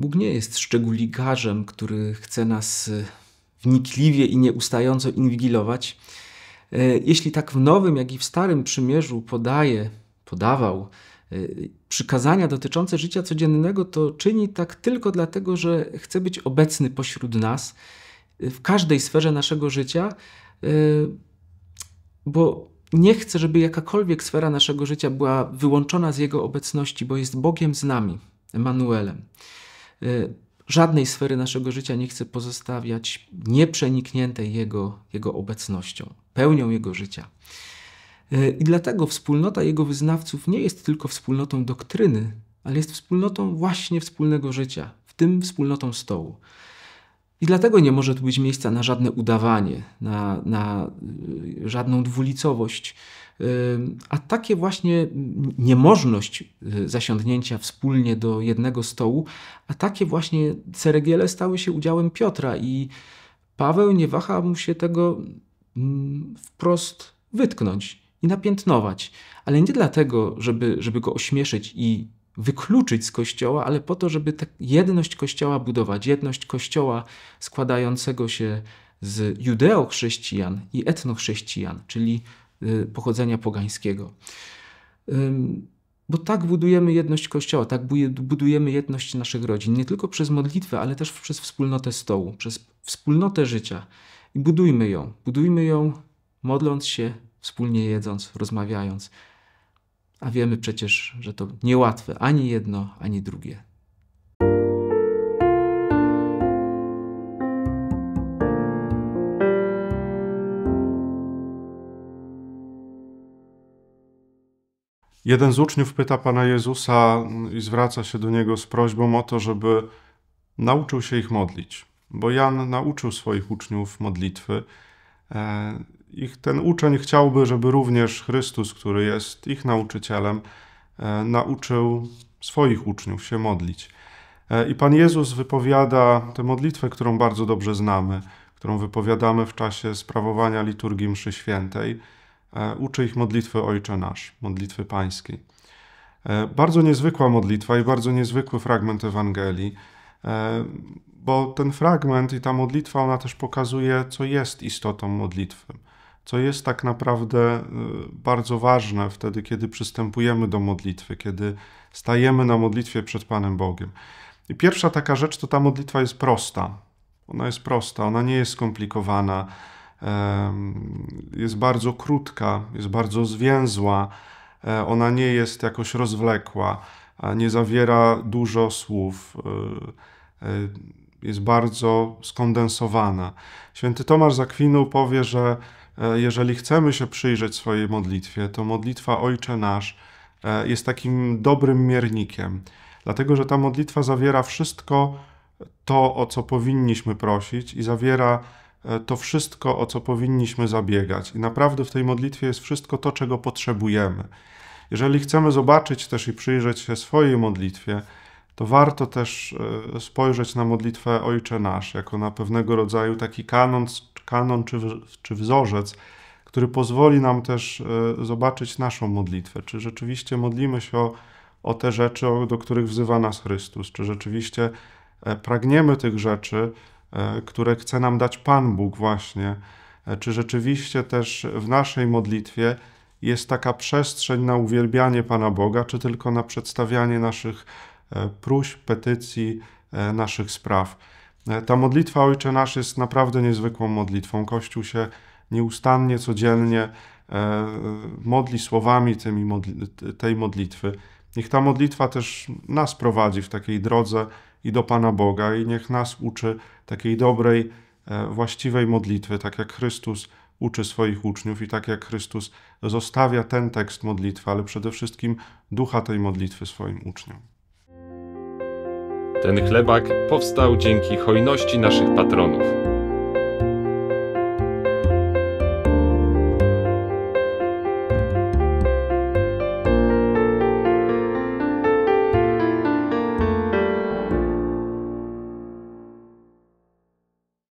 Bóg nie jest szczególikarzem, który chce nas y, wnikliwie i nieustająco inwigilować. E, jeśli tak w Nowym, jak i w Starym Przymierzu podaje, podawał e, przykazania dotyczące życia codziennego, to czyni tak tylko dlatego, że chce być obecny pośród nas e, w każdej sferze naszego życia, bo nie chce, żeby jakakolwiek sfera naszego życia była wyłączona z Jego obecności, bo jest Bogiem z nami, Emanuelem. Y, żadnej sfery naszego życia nie chce pozostawiać nieprzenikniętej jego, jego obecnością, pełnią jego życia. Y, I dlatego wspólnota jego wyznawców nie jest tylko wspólnotą doktryny, ale jest wspólnotą właśnie wspólnego życia, w tym wspólnotą stołu. I dlatego nie może tu być miejsca na żadne udawanie, na, na y, żadną dwulicowość, a takie właśnie niemożność y, zasiądnięcia wspólnie do jednego stołu, a takie właśnie ceregiele stały się udziałem Piotra i Paweł nie waha mu się tego mm, wprost wytknąć i napiętnować. Ale nie dlatego, żeby, żeby go ośmieszyć i wykluczyć z kościoła, ale po to, żeby tak jedność kościoła budować, jedność kościoła składającego się z judeochrześcijan i etnochrześcijan, czyli Y, pochodzenia pogańskiego. Bo tak budujemy jedność Kościoła, tak budujemy jedność naszych rodzin, nie tylko przez modlitwę, ale też przez wspólnotę stołu, przez wspólnotę życia. I budujmy ją. Budujmy ją modląc się, wspólnie jedząc, rozmawiając. A wiemy przecież, że to niełatwe ani jedno, ani drugie. Jeden z uczniów pyta pana Jezusa i zwraca się do niego z prośbą o to, żeby nauczył się ich modlić, bo Jan nauczył swoich uczniów modlitwy. E, ich ten uczeń chciałby, żeby również Chrystus, który jest ich nauczycielem, e, nauczył swoich uczniów się modlić. E, I Pan Jezus wypowiada tę modlitwę, którą bardzo dobrze znamy, którą wypowiadamy w czasie sprawowania liturgii Mszy Świętej. E, uczy ich modlitwy Ojcze Nasz, modlitwy Pańskiej. E, bardzo niezwykła modlitwa i bardzo niezwykły fragment Ewangelii, e, bo ten fragment i ta modlitwa, ona też pokazuje, co jest istotą modlitwy, co jest tak naprawdę bardzo ważne wtedy, kiedy przystępujemy do modlitwy, kiedy stajemy na modlitwie przed Panem Bogiem. I pierwsza taka rzecz to ta modlitwa jest prosta. Ona jest prosta, ona nie jest skomplikowana jest bardzo krótka, jest bardzo zwięzła, e, ona nie jest jakoś rozwlekła, nie zawiera dużo słów, e, e, jest bardzo skondensowana. Święty Tomasz z powie, że jeżeli chcemy się przyjrzeć swojej modlitwie, to modlitwa Ojcze Nasz jest takim dobrym miernikiem, dlatego że ta modlitwa zawiera wszystko to, o co powinniśmy prosić i zawiera E, to wszystko, o co powinniśmy zabiegać. I naprawdę w tej modlitwie jest wszystko to, czego potrzebujemy. Jeżeli chcemy zobaczyć też i przyjrzeć się swojej modlitwie, to warto też e, spojrzeć na modlitwę Ojcze Nasz, jako na pewnego rodzaju taki kanon, kanon czy, czy wzorzec, który pozwoli nam też e, zobaczyć naszą modlitwę. Czy rzeczywiście modlimy się o, o te rzeczy, do których wzywa nas Chrystus? Czy rzeczywiście pragniemy tych rzeczy, E, które chce nam dać Pan Bóg, właśnie. E, czy rzeczywiście też w naszej modlitwie jest taka przestrzeń na uwielbianie Pana Boga, czy tylko na przedstawianie naszych e, próśb, petycji, naszych spraw? Ta modlitwa Ojcze Nasz jest naprawdę niezwykłą modlitwą. Kościół się nieustannie, codziennie modli słowami tej modlitwy. Niech ta modlitwa też nas prowadzi w takiej drodze i do Pana Boga i niech nas uczy takiej dobrej, e, właściwej modlitwy, tak jak Chrystus uczy swoich uczniów i tak jak Chrystus zostawia ten tekst modlitwy, ale przede wszystkim ducha tej modlitwy swoim uczniom. Ten chlebak powstał dzięki hojności naszych patronów.